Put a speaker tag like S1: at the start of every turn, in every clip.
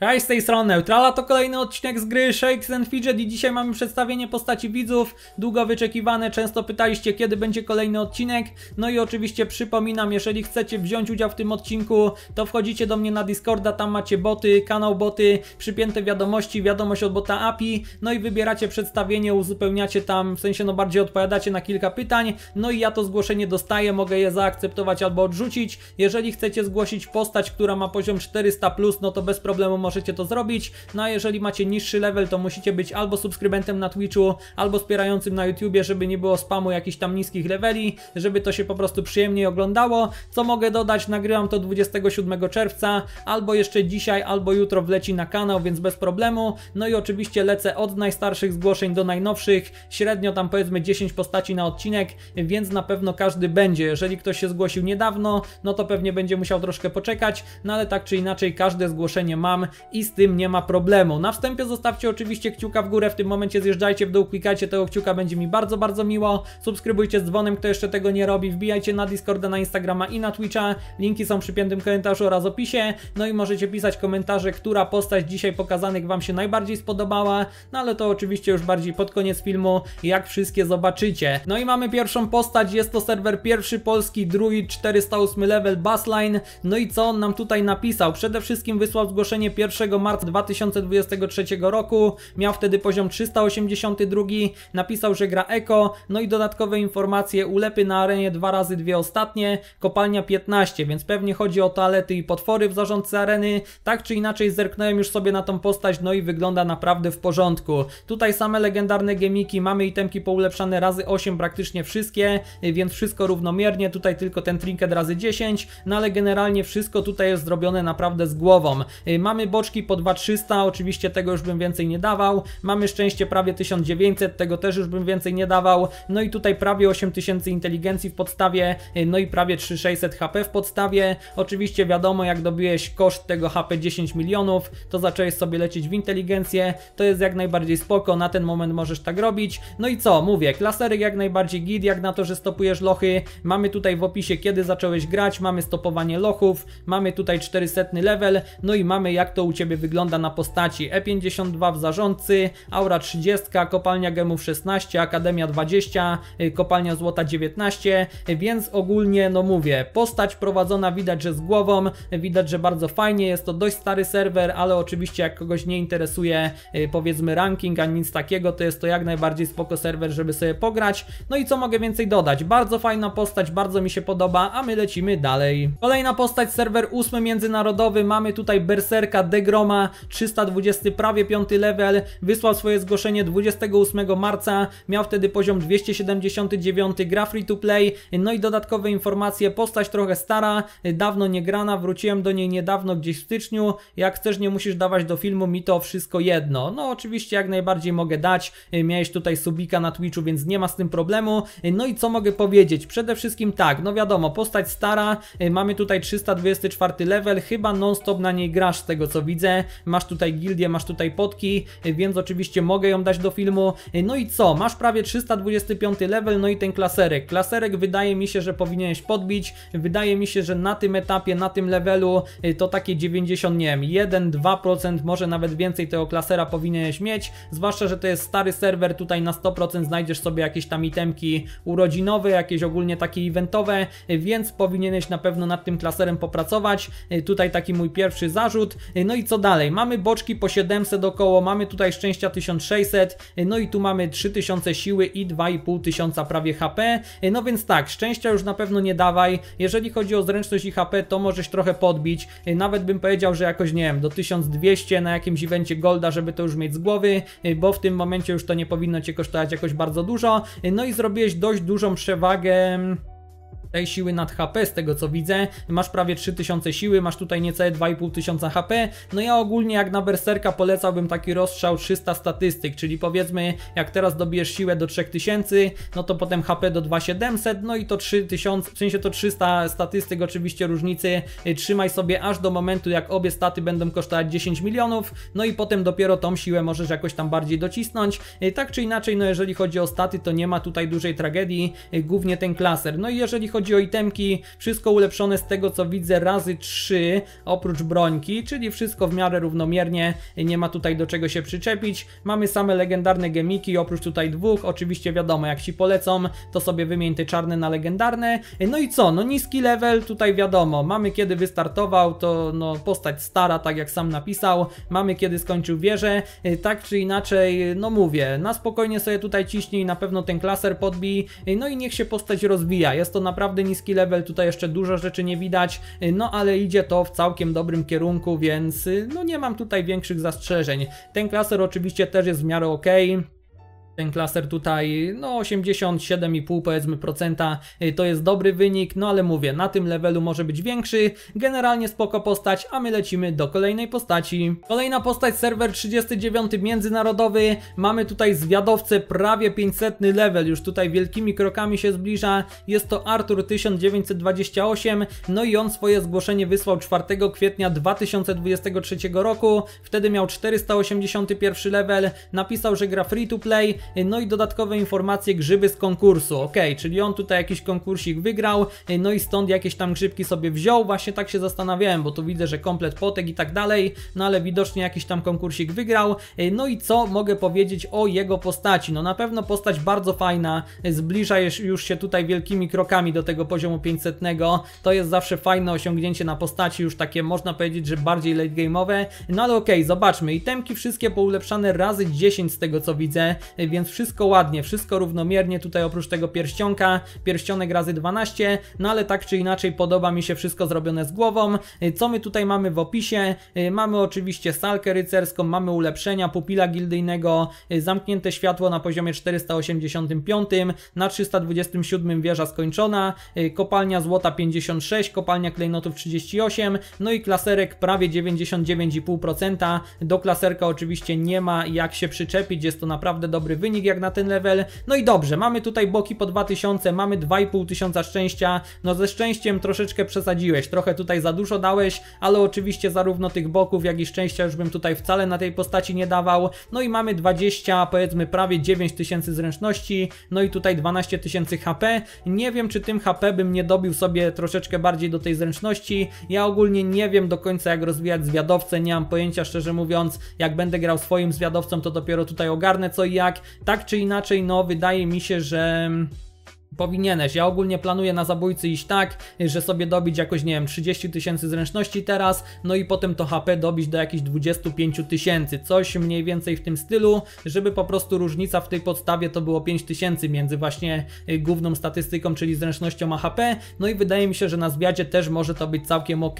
S1: Cześć, z tej strony Neutrala, to kolejny odcinek z gry Shakes and Fidget i dzisiaj mamy przedstawienie postaci widzów, długo wyczekiwane, często pytaliście kiedy będzie kolejny odcinek, no i oczywiście przypominam, jeżeli chcecie wziąć udział w tym odcinku, to wchodzicie do mnie na Discorda, tam macie boty, kanał boty, przypięte wiadomości, wiadomość od bota API, no i wybieracie przedstawienie, uzupełniacie tam, w sensie no bardziej odpowiadacie na kilka pytań, no i ja to zgłoszenie dostaję, mogę je zaakceptować albo odrzucić, jeżeli chcecie zgłosić postać, która ma poziom 400+, no to bez problemu możecie to zrobić. No a jeżeli macie niższy level, to musicie być albo subskrybentem na Twitchu, albo wspierającym na YouTubie, żeby nie było spamu jakichś tam niskich leveli, żeby to się po prostu przyjemniej oglądało. Co mogę dodać? Nagrywam to 27 czerwca, albo jeszcze dzisiaj, albo jutro wleci na kanał, więc bez problemu. No i oczywiście lecę od najstarszych zgłoszeń do najnowszych, średnio tam powiedzmy 10 postaci na odcinek, więc na pewno każdy będzie. Jeżeli ktoś się zgłosił niedawno, no to pewnie będzie musiał troszkę poczekać, no ale tak czy inaczej każde zgłoszenie mam, i z tym nie ma problemu. Na wstępie zostawcie oczywiście kciuka w górę, w tym momencie zjeżdżajcie w dół, klikajcie tego kciuka, będzie mi bardzo, bardzo miło. Subskrybujcie z dzwonem, kto jeszcze tego nie robi, wbijajcie na Discorda, na Instagrama i na Twitcha, linki są przy piętym komentarzu oraz opisie, no i możecie pisać komentarze, która postać dzisiaj pokazanych Wam się najbardziej spodobała, no ale to oczywiście już bardziej pod koniec filmu, jak wszystkie zobaczycie. No i mamy pierwszą postać, jest to serwer pierwszy polski, Druid 408 level Bassline, no i co on nam tutaj napisał? Przede wszystkim wysłał zgłoszenie pierwsze 1 marca 2023 roku, miał wtedy poziom 382, napisał, że gra Eko, no i dodatkowe informacje, ulepy na arenie dwa razy dwie ostatnie, kopalnia 15, więc pewnie chodzi o toalety i potwory w zarządce areny, tak czy inaczej zerknąłem już sobie na tą postać, no i wygląda naprawdę w porządku. Tutaj same legendarne gemiki, mamy itemki poulepszane razy 8 praktycznie wszystkie, więc wszystko równomiernie, tutaj tylko ten trinket razy 10, no ale generalnie wszystko tutaj jest zrobione naprawdę z głową. Mamy bo Boczki po 2300, oczywiście tego już bym więcej nie dawał. Mamy szczęście prawie 1900, tego też już bym więcej nie dawał. No i tutaj prawie 8000 inteligencji w podstawie, e, no i prawie 3600 HP w podstawie. Oczywiście wiadomo, jak dobiłeś koszt tego HP 10 milionów, to zacząłeś sobie lecieć w inteligencję. To jest jak najbardziej spoko, na ten moment możesz tak robić. No i co, mówię, klasery jak najbardziej git, jak na to, że stopujesz lochy. Mamy tutaj w opisie, kiedy zacząłeś grać, mamy stopowanie lochów, mamy tutaj 400 level, no i mamy jak to to u Ciebie wygląda na postaci E52 w zarządcy, Aura 30, kopalnia gemów 16, Akademia 20, y, kopalnia złota 19, więc ogólnie no mówię, postać prowadzona widać, że z głową, widać, że bardzo fajnie, jest to dość stary serwer, ale oczywiście jak kogoś nie interesuje y, powiedzmy ranking, ani nic takiego, to jest to jak najbardziej spoko serwer, żeby sobie pograć. No i co mogę więcej dodać? Bardzo fajna postać, bardzo mi się podoba, a my lecimy dalej. Kolejna postać, serwer 8 międzynarodowy, mamy tutaj Berserka Degroma, 320 prawie piąty level, wysłał swoje zgłoszenie 28 marca, miał wtedy poziom 279, gra free to play, no i dodatkowe informacje, postać trochę stara, dawno nie grana, wróciłem do niej niedawno gdzieś w styczniu, jak chcesz nie musisz dawać do filmu, mi to wszystko jedno. No oczywiście jak najbardziej mogę dać, miałeś tutaj subika na Twitchu, więc nie ma z tym problemu. No i co mogę powiedzieć? Przede wszystkim tak, no wiadomo, postać stara, mamy tutaj 324 level, chyba non-stop na niej grasz z tego co co widzę. Masz tutaj gildię, masz tutaj potki, więc oczywiście mogę ją dać do filmu. No i co? Masz prawie 325 level, no i ten klaserek. Klaserek wydaje mi się, że powinieneś podbić. Wydaje mi się, że na tym etapie, na tym levelu y, to takie 90, nie wiem, 1-2%, może nawet więcej tego klasera powinieneś mieć. Zwłaszcza, że to jest stary serwer, tutaj na 100% znajdziesz sobie jakieś tam itemki urodzinowe, jakieś ogólnie takie eventowe, y, więc powinieneś na pewno nad tym klaserem popracować. Y, tutaj taki mój pierwszy zarzut. No i co dalej? Mamy boczki po 700 około, mamy tutaj szczęścia 1600, no i tu mamy 3000 siły i 2500 prawie HP. No więc tak, szczęścia już na pewno nie dawaj. Jeżeli chodzi o zręczność i HP, to możesz trochę podbić. Nawet bym powiedział, że jakoś, nie wiem, do 1200 na jakimś evencie Golda, żeby to już mieć z głowy, bo w tym momencie już to nie powinno Cię kosztować jakoś bardzo dużo. No i zrobiłeś dość dużą przewagę tej siły nad HP z tego co widzę. Masz prawie 3000 siły, masz tutaj niecałe 2500 HP. No ja ogólnie jak na berserka polecałbym taki rozstrzał 300 statystyk, czyli powiedzmy jak teraz dobijesz siłę do 3000, no to potem HP do 2700, no i to 3000, w sensie to 300 statystyk oczywiście różnicy y, trzymaj sobie aż do momentu jak obie staty będą kosztować 10 milionów, no i potem dopiero tą siłę możesz jakoś tam bardziej docisnąć. Y, tak czy inaczej, no jeżeli chodzi o staty, to nie ma tutaj dużej tragedii, y, głównie ten klaser. No i jeżeli chodzi chodzi o itemki, wszystko ulepszone z tego co widzę razy 3 oprócz brońki, czyli wszystko w miarę równomiernie, nie ma tutaj do czego się przyczepić. Mamy same legendarne gemiki, oprócz tutaj dwóch, oczywiście wiadomo, jak ci polecą, to sobie wymień te czarne na legendarne. No i co, no niski level, tutaj wiadomo, mamy kiedy wystartował, to no postać stara, tak jak sam napisał, mamy kiedy skończył wieżę, y, tak czy inaczej, no mówię, na spokojnie sobie tutaj ciśnij, na pewno ten klaser podbij, y, no i niech się postać rozbija, jest to naprawdę naprawdę niski level, tutaj jeszcze dużo rzeczy nie widać, y, no ale idzie to w całkiem dobrym kierunku, więc y, no nie mam tutaj większych zastrzeżeń. Ten klaser oczywiście też jest w miarę ok. Ten klaser tutaj, no 87,5 powiedzmy procenta y, to jest dobry wynik, no ale mówię, na tym levelu może być większy. Generalnie spoko postać, a my lecimy do kolejnej postaci. Kolejna postać, serwer 39 międzynarodowy. Mamy tutaj zwiadowcę, prawie 500 level, już tutaj wielkimi krokami się zbliża. Jest to Artur 1928, no i on swoje zgłoszenie wysłał 4 kwietnia 2023 roku. Wtedy miał 481 level, napisał, że gra free to play, no i dodatkowe informacje grzyby z konkursu, ok, czyli on tutaj jakiś konkursik wygrał, no i stąd jakieś tam grzybki sobie wziął, właśnie tak się zastanawiałem, bo tu widzę, że komplet potek i tak dalej, no ale widocznie jakiś tam konkursik wygrał, no i co mogę powiedzieć o jego postaci, no na pewno postać bardzo fajna, zbliża już się tutaj wielkimi krokami do tego poziomu 500, to jest zawsze fajne osiągnięcie na postaci, już takie można powiedzieć, że bardziej late game'owe, no ale okej, okay, zobaczmy, itemki wszystkie poulepszane razy 10 z tego co widzę, więc więc wszystko ładnie, wszystko równomiernie, tutaj oprócz tego pierścionka, pierścionek razy 12, no ale tak czy inaczej podoba mi się wszystko zrobione z głową. Y, co my tutaj mamy w opisie? Y, mamy oczywiście salkę rycerską, mamy ulepszenia, pupila gildyjnego, y, zamknięte światło na poziomie 485, na 327 wieża skończona, kopalnia złota 56, kopalnia klejnotów 38, no i klaserek prawie 99,5%. Do klaserka oczywiście nie ma jak się przyczepić, jest to naprawdę dobry wynik jak na ten level. No i dobrze, mamy tutaj boki po 2000, mamy 2500 szczęścia. No ze szczęściem troszeczkę przesadziłeś, trochę tutaj za dużo dałeś, ale oczywiście zarówno tych boków, jak i szczęścia już bym tutaj wcale na tej postaci nie dawał. No i mamy 20, powiedzmy prawie 9000 zręczności, no i tutaj 12000 HP. Nie wiem, czy tym HP bym nie dobił sobie troszeczkę bardziej do tej zręczności. Ja ogólnie nie wiem do końca, jak rozwijać zwiadowcę, nie mam pojęcia, szczerze mówiąc. Jak będę grał swoim zwiadowcą, to dopiero tutaj ogarnę co i jak. Tak czy inaczej, no wydaje mi się, że powinieneś. Ja ogólnie planuję na zabójcy iść tak, że sobie dobić jakoś, nie wiem, 30 tysięcy zręczności teraz, no i potem to HP dobić do jakichś 25 tysięcy, coś mniej więcej w tym stylu, żeby po prostu różnica w tej podstawie to było 5 tysięcy między właśnie y, główną statystyką, czyli zręcznością a HP, no i wydaje mi się, że na zwiadzie też może to być całkiem ok.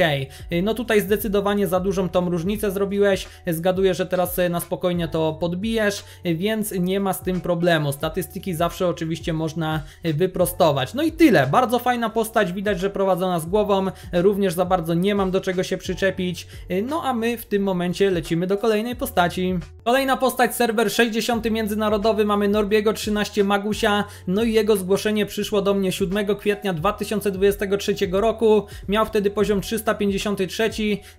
S1: No tutaj zdecydowanie za dużą tą różnicę zrobiłeś, zgaduję, że teraz y, na spokojnie to podbijesz, y, więc nie ma z tym problemu. Statystyki zawsze oczywiście można wypełnić wyprostować. No i tyle, bardzo fajna postać, widać, że prowadzona z głową, również za bardzo nie mam do czego się przyczepić, y, no a my w tym momencie lecimy do kolejnej postaci. Kolejna postać, serwer 60 międzynarodowy, mamy Norbiego 13 Magusia, no i jego zgłoszenie przyszło do mnie 7 kwietnia 2023 roku, miał wtedy poziom 353,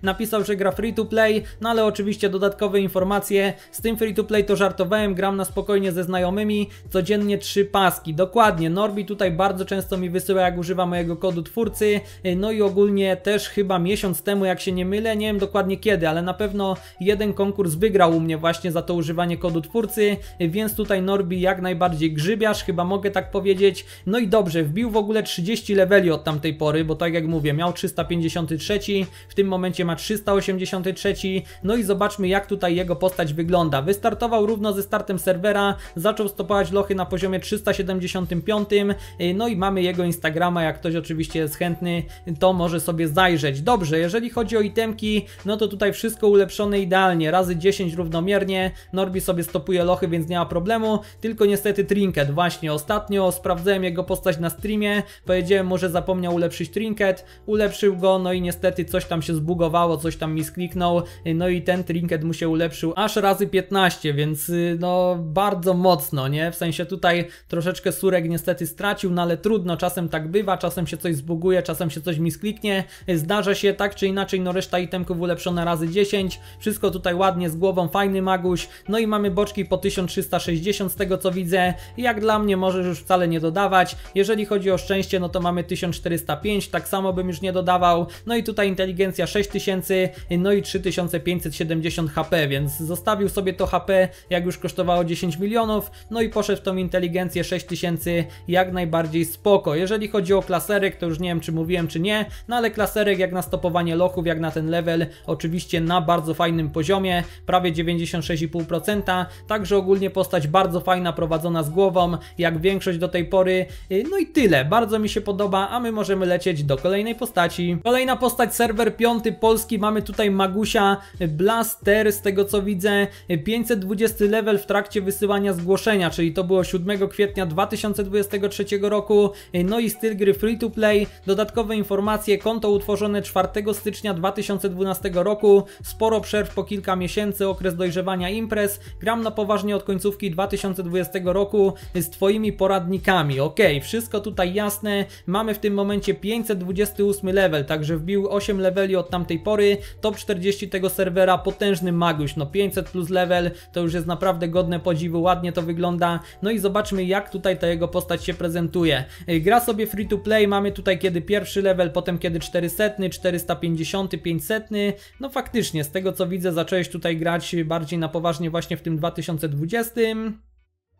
S1: napisał, że gra free to play, no ale oczywiście dodatkowe informacje, z tym free to play to żartowałem, gram na spokojnie ze znajomymi, codziennie trzy paski, dokładnie, Nor Orbi tutaj bardzo często mi wysyła, jak używa mojego kodu twórcy. E, no i ogólnie też chyba miesiąc temu, jak się nie mylę, nie wiem dokładnie kiedy, ale na pewno jeden konkurs wygrał u mnie właśnie za to używanie kodu twórcy, e, więc tutaj Norbi jak najbardziej grzybiarz, chyba mogę tak powiedzieć. No i dobrze, wbił w ogóle 30 leveli od tamtej pory, bo tak jak mówię, miał 353, w tym momencie ma 383, no i zobaczmy jak tutaj jego postać wygląda. Wystartował równo ze startem serwera, zaczął stopować lochy na poziomie 375, tym. Y, no i mamy jego Instagrama, jak ktoś oczywiście jest chętny, to może sobie zajrzeć. Dobrze, jeżeli chodzi o itemki, no to tutaj wszystko ulepszone idealnie, razy 10 równomiernie, Norbi sobie stopuje lochy, więc nie ma problemu, tylko niestety trinket, właśnie ostatnio sprawdzałem jego postać na streamie, powiedziałem mu, że zapomniał ulepszyć trinket, ulepszył go, no i niestety coś tam się zbugowało, coś tam mi skliknął, y, no i ten trinket mu się ulepszył aż razy 15, więc y, no bardzo mocno, nie? W sensie tutaj troszeczkę Surek niestety stracił, no ale trudno, czasem tak bywa, czasem się coś zbuguje, czasem się coś miskliknie, zdarza się tak czy inaczej, no reszta itemków ulepszona razy 10, wszystko tutaj ładnie z głową, fajny maguś, no i mamy boczki po 1360 z tego co widzę, jak dla mnie możesz już wcale nie dodawać, jeżeli chodzi o szczęście, no to mamy 1405, tak samo bym już nie dodawał, no i tutaj inteligencja 6000, no i 3570 HP, więc zostawił sobie to HP, jak już kosztowało 10 milionów, no i poszedł w tą inteligencję 6000, jak jak najbardziej spoko. Jeżeli chodzi o klaserek, to już nie wiem czy mówiłem czy nie, no ale klaserek jak na stopowanie lochów, jak na ten level, oczywiście na bardzo fajnym poziomie, prawie 96,5%, także ogólnie postać bardzo fajna, prowadzona z głową, jak większość do tej pory. Y, no i tyle, bardzo mi się podoba, a my możemy lecieć do kolejnej postaci. Kolejna postać, serwer 5 polski, mamy tutaj Magusia y, Blaster, z tego co widzę, 520 y, level w trakcie wysyłania zgłoszenia, czyli to było 7 kwietnia 2024 2023 roku, y, no i styl gry free to play, dodatkowe informacje, konto utworzone 4 stycznia 2012 roku, sporo przerw po kilka miesięcy, okres dojrzewania imprez, gram na poważnie od końcówki 2020 roku y, z Twoimi poradnikami, ok, wszystko tutaj jasne, mamy w tym momencie 528 level, także wbił 8 leveli od tamtej pory, top 40 tego serwera, potężny maguś, no 500 plus level, to już jest naprawdę godne podziwu, ładnie to wygląda, no i zobaczmy jak tutaj ta jego postać się prezentuje. Y, gra sobie free to play, mamy tutaj kiedy pierwszy level, potem kiedy 400, 450, 500. No faktycznie, z tego co widzę, zacząłeś tutaj grać bardziej na poważnie właśnie w tym 2020.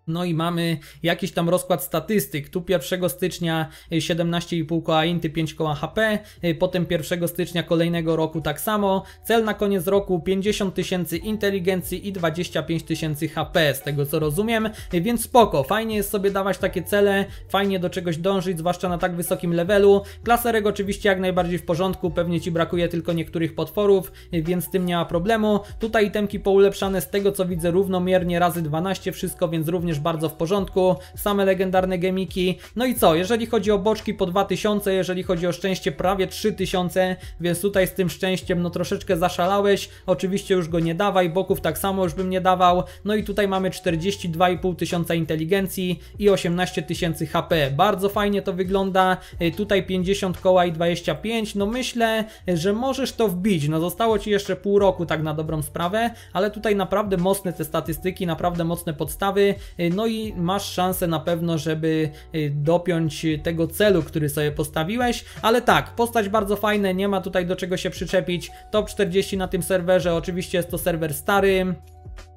S1: No i mamy jakiś tam rozkład statystyk. Tu 1 stycznia 17,5 y, koła Inty, 5 koła HP, y, potem 1 stycznia kolejnego roku tak samo. Cel na koniec roku 50 tysięcy inteligencji i 25 tysięcy HP, z tego co rozumiem, y, więc spoko. Fajnie jest sobie dawać takie cele, fajnie do czegoś dążyć, zwłaszcza na tak wysokim levelu. Klaserek oczywiście jak najbardziej w porządku, pewnie Ci brakuje tylko niektórych potworów, więc z tym nie ma problemu. Tutaj itemki poulepszane z tego co widzę równomiernie razy 12 wszystko, więc również również bardzo w porządku, same legendarne gemiki. No i co, jeżeli chodzi o boczki po 2000, jeżeli chodzi o szczęście prawie 3000, więc tutaj z tym szczęściem no troszeczkę zaszalałeś, oczywiście już go nie dawaj, boków tak samo już bym nie dawał, no i tutaj mamy 42,5 tysiąca inteligencji i 18 tysięcy HP, bardzo fajnie to wygląda, e, tutaj 50 koła i 25, no myślę, że możesz to wbić, no zostało Ci jeszcze pół roku tak na dobrą sprawę, ale tutaj naprawdę mocne te statystyki, naprawdę mocne podstawy, e, Y, no i masz szansę na pewno, żeby y, dopiąć tego celu, który sobie postawiłeś, ale tak, postać bardzo fajna, nie ma tutaj do czego się przyczepić, top 40 na tym serwerze, oczywiście jest to serwer stary,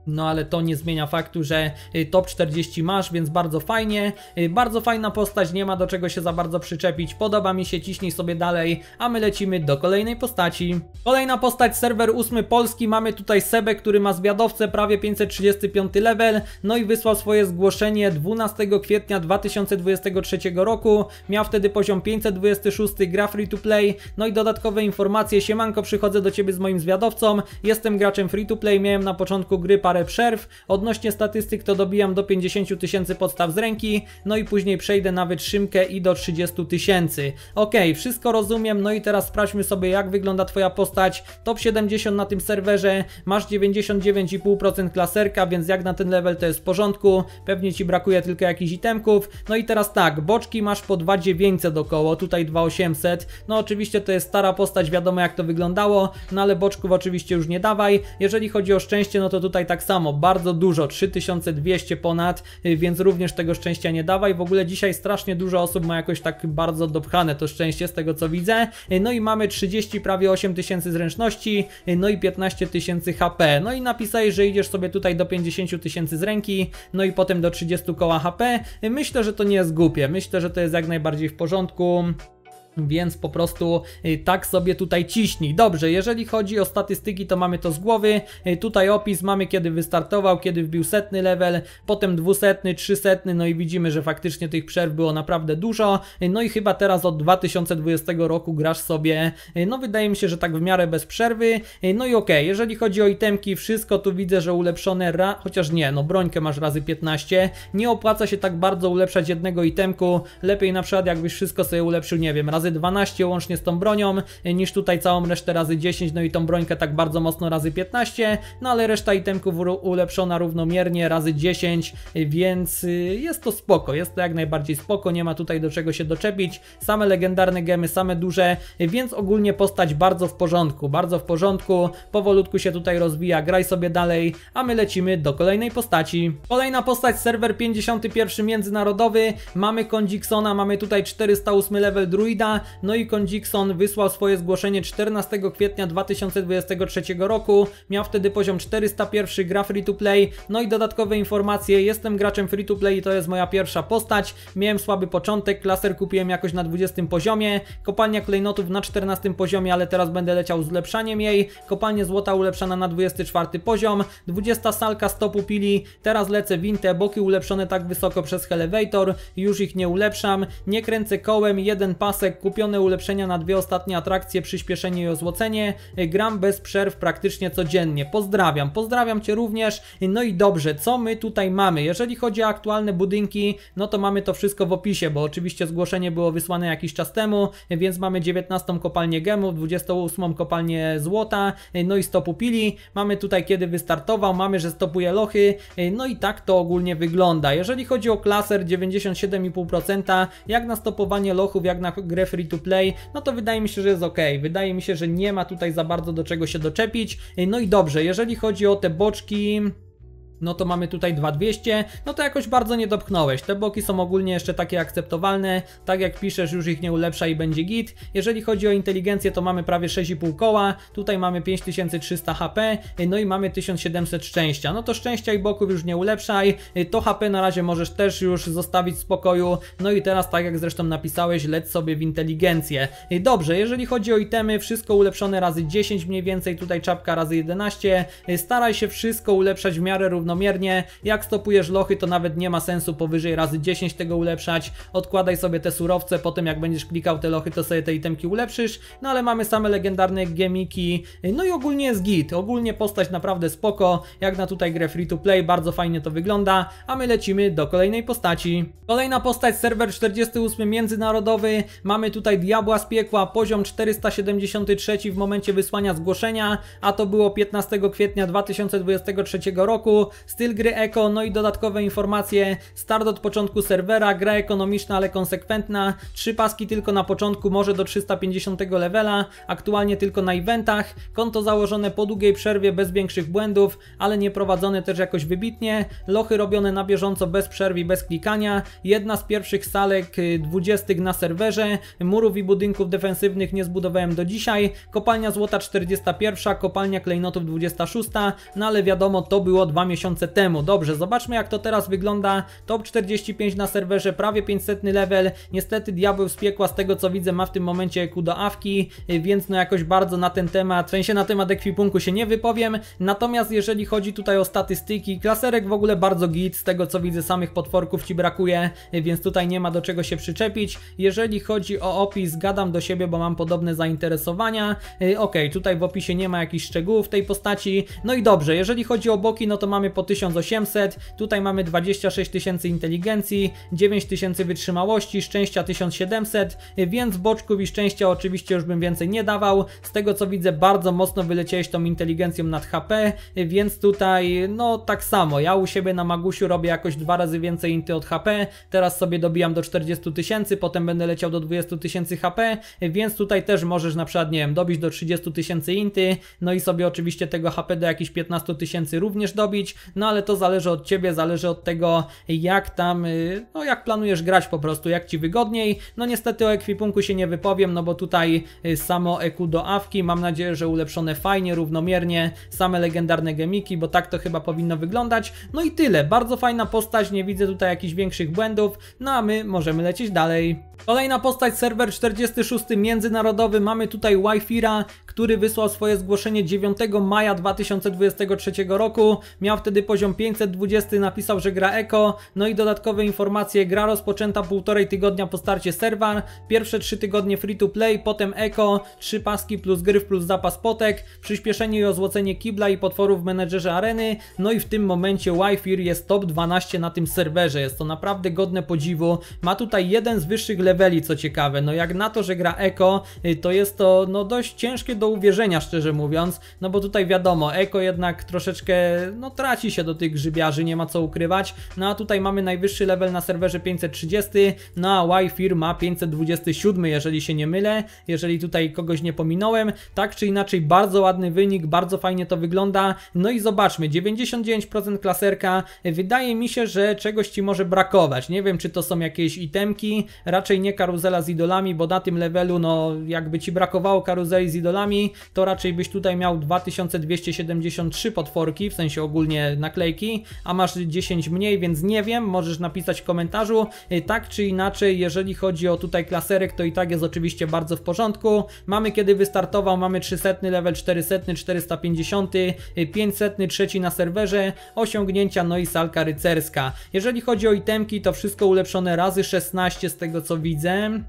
S1: no ale to nie zmienia faktu, że y, top 40 masz, więc bardzo fajnie. Y, bardzo fajna postać, nie ma do czego się za bardzo przyczepić. Podoba mi się, ciśnij sobie dalej, a my lecimy do kolejnej postaci. Kolejna postać, serwer 8 Polski. Mamy tutaj Sebę, który ma zwiadowcę, prawie 535 level. No i wysłał swoje zgłoszenie 12 kwietnia 2023 roku. Miał wtedy poziom 526, gra free to play. No i dodatkowe informacje. Siemanko, przychodzę do Ciebie z moim zwiadowcą. Jestem graczem free to play, miałem na początku gry parę parę przerw. Odnośnie statystyk to dobijam do 50 tysięcy podstaw z ręki, no i później przejdę na wytrzymkę i do 30 tysięcy. Ok, wszystko rozumiem, no i teraz sprawdźmy sobie jak wygląda Twoja postać. Top 70 na tym serwerze, masz 99,5% klaserka, więc jak na ten level to jest w porządku. Pewnie Ci brakuje tylko jakichś itemków. No i teraz tak, boczki masz po 2900 około, tutaj 2800. No oczywiście to jest stara postać, wiadomo jak to wyglądało, no ale boczków oczywiście już nie dawaj. Jeżeli chodzi o szczęście, no to tutaj tak samo bardzo dużo, 3200 ponad, y, więc również tego szczęścia nie dawaj w ogóle dzisiaj strasznie dużo osób ma jakoś tak bardzo dopchane to szczęście z tego co widzę. Y, no i mamy 30 prawie 8000 zręczności, y, no i 15 tysięcy HP. No i napisałeś, że idziesz sobie tutaj do 50 tysięcy z ręki, no i potem do 30 koła HP. Myślę, że to nie jest głupie. Myślę, że to jest jak najbardziej w porządku. Więc po prostu y, tak sobie tutaj ciśnij. Dobrze, jeżeli chodzi o statystyki, to mamy to z głowy. Y, tutaj opis mamy, kiedy wystartował, kiedy wbił setny level, potem dwusetny, trzysetny, no i widzimy, że faktycznie tych przerw było naprawdę dużo. Y, no i chyba teraz od 2020 roku grasz sobie, no wydaje mi się, że tak w miarę bez przerwy. No i okej, okay, jeżeli chodzi o itemki, wszystko tu widzę, że ulepszone, ra... chociaż nie, no brońkę masz razy 15. Nie opłaca się tak bardzo ulepszać jednego itemku. Lepiej na przykład jakbyś wszystko sobie ulepszył, nie wiem, razy razy 12 łącznie z tą bronią, e, niż tutaj całą resztę razy 10, no i tą brońkę tak bardzo mocno razy 15, no ale reszta itemków ulepszona równomiernie razy 10, e, więc e, jest to spoko, jest to jak najbardziej spoko, nie ma tutaj do czego się doczepić, same legendarne gemy, same duże, więc ogólnie postać bardzo w porządku, bardzo w porządku, powolutku się tutaj rozbija graj sobie dalej, a my lecimy do kolejnej postaci. Kolejna postać, serwer 51 międzynarodowy, mamy Kondiksona, mamy tutaj 408 level druida, no i Con Dixon wysłał swoje zgłoszenie 14 kwietnia 2023 roku. Miał wtedy poziom 401, gra free to play. No i dodatkowe informacje, jestem graczem free to play i to jest moja pierwsza postać. Miałem słaby początek, klaser kupiłem jakoś na 20 poziomie. Kopalnia klejnotów na 14 poziomie, ale teraz będę leciał z ulepszaniem jej. Kopalnia złota ulepszana na 24 poziom. 20 salka stopu pili. Teraz lecę winte, boki ulepszone tak wysoko przez elevator. Już ich nie ulepszam. Nie kręcę kołem, jeden pasek Kupione ulepszenia na dwie ostatnie atrakcje, przyspieszenie i ozłocenie. Gram bez przerw praktycznie codziennie. Pozdrawiam, pozdrawiam Cię również. No i dobrze, co my tutaj mamy? Jeżeli chodzi o aktualne budynki, no to mamy to wszystko w opisie, bo oczywiście zgłoszenie było wysłane jakiś czas temu, więc mamy 19 kopalnię gemów, 28 kopalnię złota, no i stopu pili. Mamy tutaj kiedy wystartował, mamy, że stopuje lochy, no i tak to ogólnie wygląda. Jeżeli chodzi o klaser 97,5%, jak na stopowanie lochów, jak na grę free to play, no to wydaje mi się, że jest ok. Wydaje mi się, że nie ma tutaj za bardzo do czego się doczepić. No i dobrze, jeżeli chodzi o te boczki, no to mamy tutaj 2200, no to jakoś bardzo nie dopchnąłeś. Te boki są ogólnie jeszcze takie akceptowalne, tak jak piszesz już ich nie ulepsza i będzie git. Jeżeli chodzi o inteligencję to mamy prawie 6,5 koła, tutaj mamy 5300 HP, no i mamy 1700 szczęścia. No to szczęścia i boków już nie ulepszaj, to HP na razie możesz też już zostawić w spokoju, no i teraz tak jak zresztą napisałeś, lec sobie w inteligencję. Dobrze, jeżeli chodzi o itemy, wszystko ulepszone razy 10 mniej więcej, tutaj czapka razy 11, staraj się wszystko ulepszać w miarę równomiernie. Jak stopujesz lochy, to nawet nie ma sensu powyżej razy 10 tego ulepszać. Odkładaj sobie te surowce, potem jak będziesz klikał te lochy, to sobie te itemki ulepszysz. No ale mamy same legendarne gemiki. No i ogólnie jest git. Ogólnie postać naprawdę spoko. Jak na tutaj grę free to play, bardzo fajnie to wygląda. A my lecimy do kolejnej postaci. Kolejna postać, serwer 48 międzynarodowy. Mamy tutaj Diabła z piekła, poziom 473 w momencie wysłania zgłoszenia, a to było 15 kwietnia 2023 roku styl gry eko, no i dodatkowe informacje. Start od początku serwera, gra ekonomiczna, ale konsekwentna. Trzy paski tylko na początku, może do 350 levela, aktualnie tylko na eventach. Konto założone po długiej przerwie bez większych błędów, ale nie prowadzone też jakoś wybitnie. Lochy robione na bieżąco bez przerw i bez klikania. Jedna z pierwszych salek 20 y, na serwerze. Murów i budynków defensywnych nie zbudowałem do dzisiaj. Kopalnia złota 41, kopalnia klejnotów 26, no ale wiadomo to było dwa miesiące miesiące temu. Dobrze, zobaczmy jak to teraz wygląda. Top 45 na serwerze, prawie 500 level. Niestety diabeł z piekła z tego co widzę ma w tym momencie ku do awki, y, więc no jakoś bardzo na ten temat, w sensie na temat ekwipunku się nie wypowiem. Natomiast jeżeli chodzi tutaj o statystyki, klaserek w ogóle bardzo git, z tego co widzę samych potworków ci brakuje, y, więc tutaj nie ma do czego się przyczepić. Jeżeli chodzi o opis, gadam do siebie, bo mam podobne zainteresowania. Y, okej, okay, tutaj w opisie nie ma jakichś szczegółów tej postaci. No i dobrze, jeżeli chodzi o boki, no to mamy po 1800, tutaj mamy 26 tysięcy inteligencji, 9 tysięcy wytrzymałości, szczęścia 1700, więc boczków i szczęścia oczywiście już bym więcej nie dawał. Z tego co widzę bardzo mocno wyleciałeś tą inteligencją nad HP, więc tutaj no tak samo. Ja u siebie na Magusiu robię jakoś dwa razy więcej inty od HP, teraz sobie dobijam do 40 tysięcy, potem będę leciał do 20 tysięcy HP, więc tutaj też możesz na przykład, nie wiem, dobić do 30 tysięcy inty, no i sobie oczywiście tego HP do jakichś 15 tysięcy również dobić, no ale to zależy od Ciebie, zależy od tego, jak tam, y, no jak planujesz grać po prostu, jak Ci wygodniej. No niestety o ekwipunku się nie wypowiem, no bo tutaj y, samo EQ do awki, mam nadzieję, że ulepszone fajnie, równomiernie, same legendarne gemiki, bo tak to chyba powinno wyglądać. No i tyle, bardzo fajna postać, nie widzę tutaj jakichś większych błędów, no a my możemy lecieć dalej. Kolejna postać, serwer 46 międzynarodowy, mamy tutaj Wifira, który wysłał swoje zgłoszenie 9 maja 2023 roku, miał wtedy poziom 520 napisał, że gra Eko, no i dodatkowe informacje, gra rozpoczęta półtorej tygodnia po starcie serwer, pierwsze 3 tygodnie free to play, potem Eko, 3 paski plus gryf plus zapas potek, przyspieszenie i ozłocenie kibla i potworów w menedżerze areny, no i w tym momencie Wifir y jest top 12 na tym serwerze, jest to naprawdę godne podziwu, ma tutaj jeden z wyższych leveli, co ciekawe, no jak na to, że gra Eko, y, to jest to no dość ciężkie do uwierzenia, szczerze mówiąc, no bo tutaj wiadomo, Eko jednak troszeczkę no traci traci się do tych grzybiarzy, nie ma co ukrywać. No a tutaj mamy najwyższy level na serwerze 530, no a Wi-Fi ma 527, jeżeli się nie mylę, jeżeli tutaj kogoś nie pominąłem. Tak czy inaczej bardzo ładny wynik, bardzo fajnie to wygląda. No i zobaczmy, 99% klaserka, wydaje mi się, że czegoś Ci może brakować. Nie wiem, czy to są jakieś itemki, raczej nie karuzela z idolami, bo na tym levelu, no jakby Ci brakowało karuzeli z idolami, to raczej byś tutaj miał 2273 potworki, w sensie ogólnie naklejki, a masz 10 mniej, więc nie wiem, możesz napisać w komentarzu. Y, tak czy inaczej, jeżeli chodzi o tutaj klaserek, to i tak jest oczywiście bardzo w porządku. Mamy kiedy wystartował, mamy 300 level, 400, 450, 500, trzeci na serwerze, osiągnięcia, no i salka rycerska. Jeżeli chodzi o itemki, to wszystko ulepszone razy 16 z tego co widzę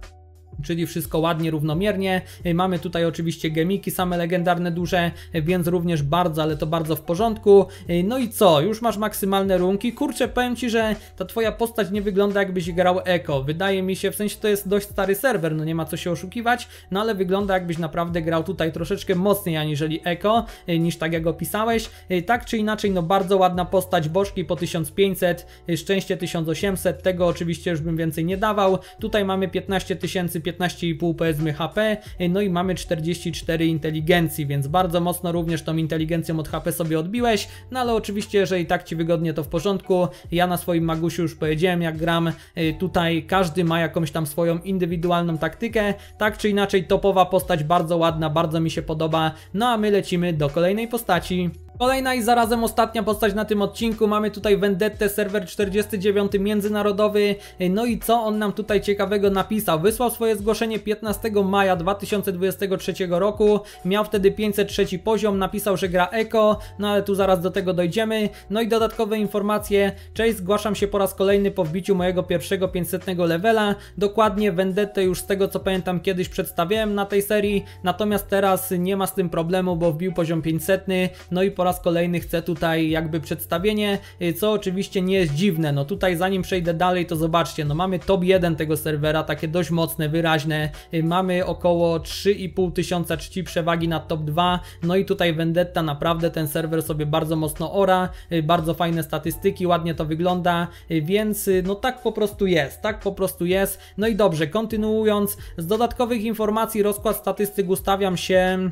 S1: czyli wszystko ładnie, równomiernie. E, mamy tutaj oczywiście gemiki, same legendarne duże, e, więc również bardzo, ale to bardzo w porządku. E, no i co? Już masz maksymalne runki. Kurczę, powiem Ci, że ta Twoja postać nie wygląda jakbyś grał eko. Wydaje mi się, w sensie to jest dość stary serwer, no nie ma co się oszukiwać, no ale wygląda jakbyś naprawdę grał tutaj troszeczkę mocniej aniżeli eko, niż tak jak opisałeś. Tak czy inaczej, no bardzo ładna postać, bożki po 1500, szczęście 1800, tego oczywiście już bym więcej nie dawał. Tutaj mamy 15 tysięcy 15,5 powiedzmy HP, no i mamy 44 inteligencji, więc bardzo mocno również tą inteligencją od HP sobie odbiłeś, no ale oczywiście, jeżeli tak Ci wygodnie to w porządku, ja na swoim Magusiu już powiedziałem jak gram, y, tutaj każdy ma jakąś tam swoją indywidualną taktykę, tak czy inaczej topowa postać bardzo ładna, bardzo mi się podoba, no a my lecimy do kolejnej postaci. Kolejna i zarazem ostatnia postać na tym odcinku, mamy tutaj Vendette serwer 49 międzynarodowy, no i co on nam tutaj ciekawego napisał? Wysłał swoje zgłoszenie 15 maja 2023 roku, miał wtedy 503 poziom, napisał, że gra Eko, no ale tu zaraz do tego dojdziemy, no i dodatkowe informacje, cześć, zgłaszam się po raz kolejny po wbiciu mojego pierwszego 500 levela, dokładnie Vendette już z tego co pamiętam kiedyś przedstawiałem na tej serii, natomiast teraz nie ma z tym problemu, bo wbił poziom 500, no i po raz kolejny chcę tutaj jakby przedstawienie, y, co oczywiście nie jest dziwne. No tutaj zanim przejdę dalej, to zobaczcie, no mamy top 1 tego serwera, takie dość mocne, wyraźne. Y, mamy około 3,5 tysiąca czci przewagi na top 2. No i tutaj Vendetta naprawdę ten serwer sobie bardzo mocno ora, y, bardzo fajne statystyki, ładnie to wygląda, więc no tak po prostu jest, tak po prostu jest. No i dobrze, kontynuując, z dodatkowych informacji rozkład statystyk ustawiam się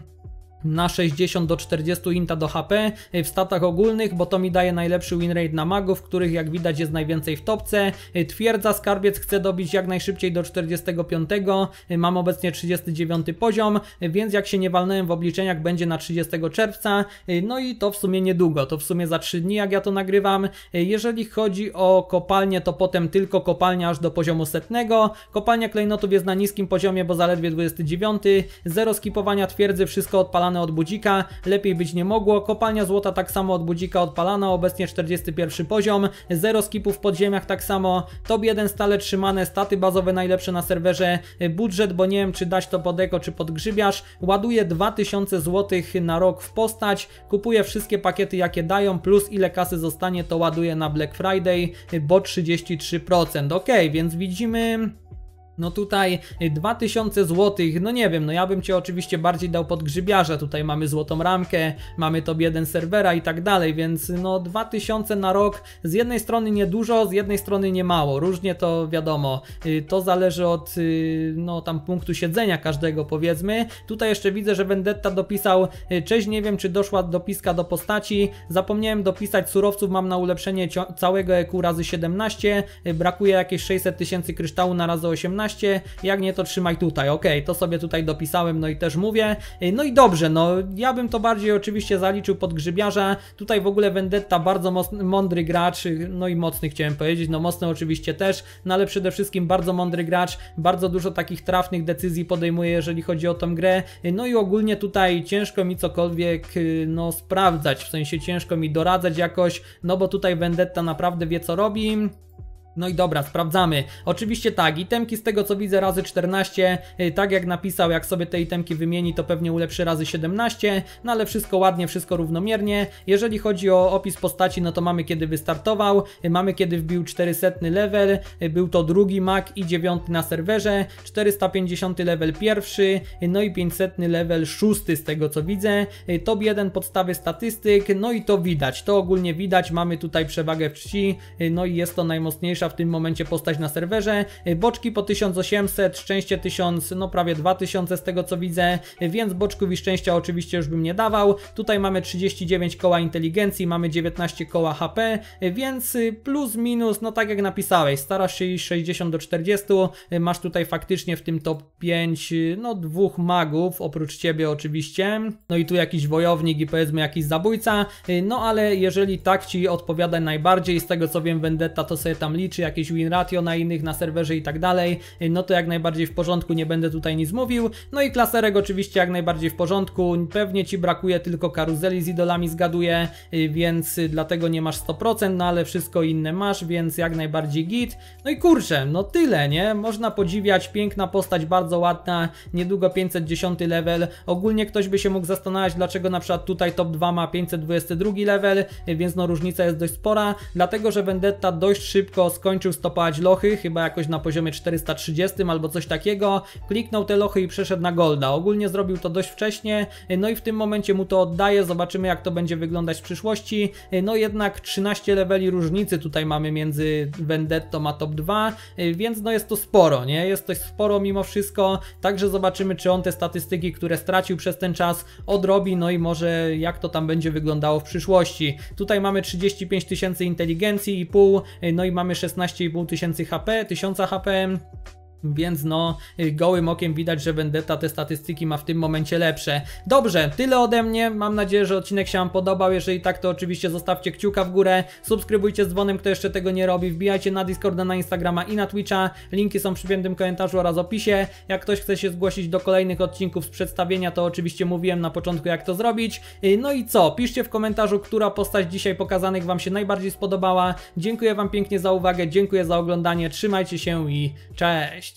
S1: na 60 do 40 inta do HP y, w statach ogólnych, bo to mi daje najlepszy winrate na magów, których jak widać jest najwięcej w topce. Y, twierdza skarbiec chce dobić jak najszybciej do 45. Y, mam obecnie 39 poziom, więc jak się nie walnąłem w obliczeniach będzie na 30 czerwca. No i to w sumie niedługo, to w sumie za 3 dni jak ja to nagrywam. Jeżeli chodzi o kopalnię to potem tylko kopalnia aż do poziomu setnego. Kopalnia klejnotów jest na niskim poziomie, bo zaledwie 29. Zero skipowania twierdzy, wszystko odpalane odpalane od budzika, lepiej być nie mogło. Kopalnia złota tak samo od budzika odpalana, obecnie 41 poziom, zero skipów w podziemiach tak samo, top 1 stale trzymane, staty bazowe najlepsze na serwerze, budżet, bo nie wiem czy dać to pod eko czy pod grzybiarz, ładuje 2000 zł na rok w postać, kupuje wszystkie pakiety jakie dają, plus ile kasy zostanie to ładuje na Black Friday, bo 33%. Ok, więc widzimy no tutaj 2000 y, zł, no nie wiem, no ja bym Cię oczywiście bardziej dał pod grzybiarza, tutaj mamy złotą ramkę, mamy tobie jeden serwera i tak dalej, więc no 2000 na rok z jednej strony niedużo, z jednej strony nie mało, różnie to wiadomo, y, to zależy od y, no tam punktu siedzenia każdego powiedzmy. Tutaj jeszcze widzę, że Vendetta dopisał, cześć, nie wiem czy doszła dopiska do postaci, zapomniałem dopisać surowców, mam na ulepszenie całego EQ razy 17, brakuje jakieś 600 tysięcy kryształu na razy 18, 15, jak nie to trzymaj tutaj, ok, to sobie tutaj dopisałem, no i też mówię, y, no i dobrze, no ja bym to bardziej oczywiście zaliczył pod grzybiarza, tutaj w ogóle Vendetta bardzo mądry gracz, y, no i mocny chciałem powiedzieć, no mocny oczywiście też, no ale przede wszystkim bardzo mądry gracz, bardzo dużo takich trafnych decyzji podejmuje, jeżeli chodzi o tą grę, y, no i ogólnie tutaj ciężko mi cokolwiek no sprawdzać, w sensie ciężko mi doradzać jakoś, no bo tutaj Vendetta naprawdę wie co robi, no i dobra, sprawdzamy. Oczywiście tak, itemki z tego co widzę razy 14, y, tak jak napisał, jak sobie te itemki wymieni, to pewnie ulepszy razy 17, no ale wszystko ładnie, wszystko równomiernie. Jeżeli chodzi o opis postaci, no to mamy kiedy wystartował, y, mamy kiedy wbił 400 level, y, był to drugi mak i 9 na serwerze, 450 level pierwszy, no i 500 level szósty z tego co widzę. Top 1 podstawy statystyk, no i to widać, to ogólnie widać, mamy tutaj przewagę w czci, no i jest to najmocniejsza w tym momencie postać na serwerze. E, boczki po 1800, szczęście 1000, no prawie 2000 z tego co widzę, e, więc boczków i szczęścia oczywiście już bym nie dawał. Tutaj mamy 39 koła inteligencji, mamy 19 koła HP, e, więc plus minus, no tak jak napisałeś, starasz się iść 60 do 40, masz tutaj faktycznie w tym top 5, no dwóch magów, oprócz ciebie oczywiście, no i tu jakiś wojownik i powiedzmy jakiś zabójca, no ale jeżeli tak ci odpowiada najbardziej, z tego co wiem Vendetta to sobie tam liczy, czy jakieś win ratio na innych, na serwerze i tak dalej, y, no to jak najbardziej w porządku, nie będę tutaj nic mówił. No i klaserek oczywiście jak najbardziej w porządku, pewnie Ci brakuje tylko karuzeli z idolami, zgaduję, y, więc y, dlatego nie masz 100%, no ale wszystko inne masz, więc jak najbardziej git. No i kurczę, no tyle, nie? Można podziwiać, piękna postać, bardzo ładna, niedługo 510 level. Ogólnie ktoś by się mógł zastanawiać, dlaczego na przykład tutaj top 2 ma 522 level, więc no różnica jest dość spora, dlatego że Vendetta dość szybko skończyła skończył stopować lochy, chyba jakoś na poziomie 430 albo coś takiego, kliknął te lochy i przeszedł na golda. Ogólnie zrobił to dość wcześnie, no i w tym momencie mu to oddaje, zobaczymy jak to będzie wyglądać w przyszłości. No jednak 13 leveli różnicy tutaj mamy między vendetto a top 2, więc no jest to sporo, nie? Jest to sporo mimo wszystko, także zobaczymy czy on te statystyki, które stracił przez ten czas odrobi, no i może jak to tam będzie wyglądało w przyszłości. Tutaj mamy 35 tysięcy inteligencji i pół, no i mamy 16 16,5 tysięcy HP, 1000 HP więc no, y, gołym okiem widać, że Vendetta te statystyki ma w tym momencie lepsze. Dobrze, tyle ode mnie. Mam nadzieję, że odcinek się Wam podobał. Jeżeli tak, to oczywiście zostawcie kciuka w górę, subskrybujcie z dzwonem, kto jeszcze tego nie robi, wbijajcie na Discorda, na Instagrama i na Twitcha. Linki są przy piętym komentarzu oraz opisie. Jak ktoś chce się zgłosić do kolejnych odcinków z przedstawienia, to oczywiście mówiłem na początku, jak to zrobić. Y, no i co? Piszcie w komentarzu, która postać dzisiaj pokazanych Wam się najbardziej spodobała. Dziękuję Wam pięknie za uwagę, dziękuję za oglądanie, trzymajcie się i cześć!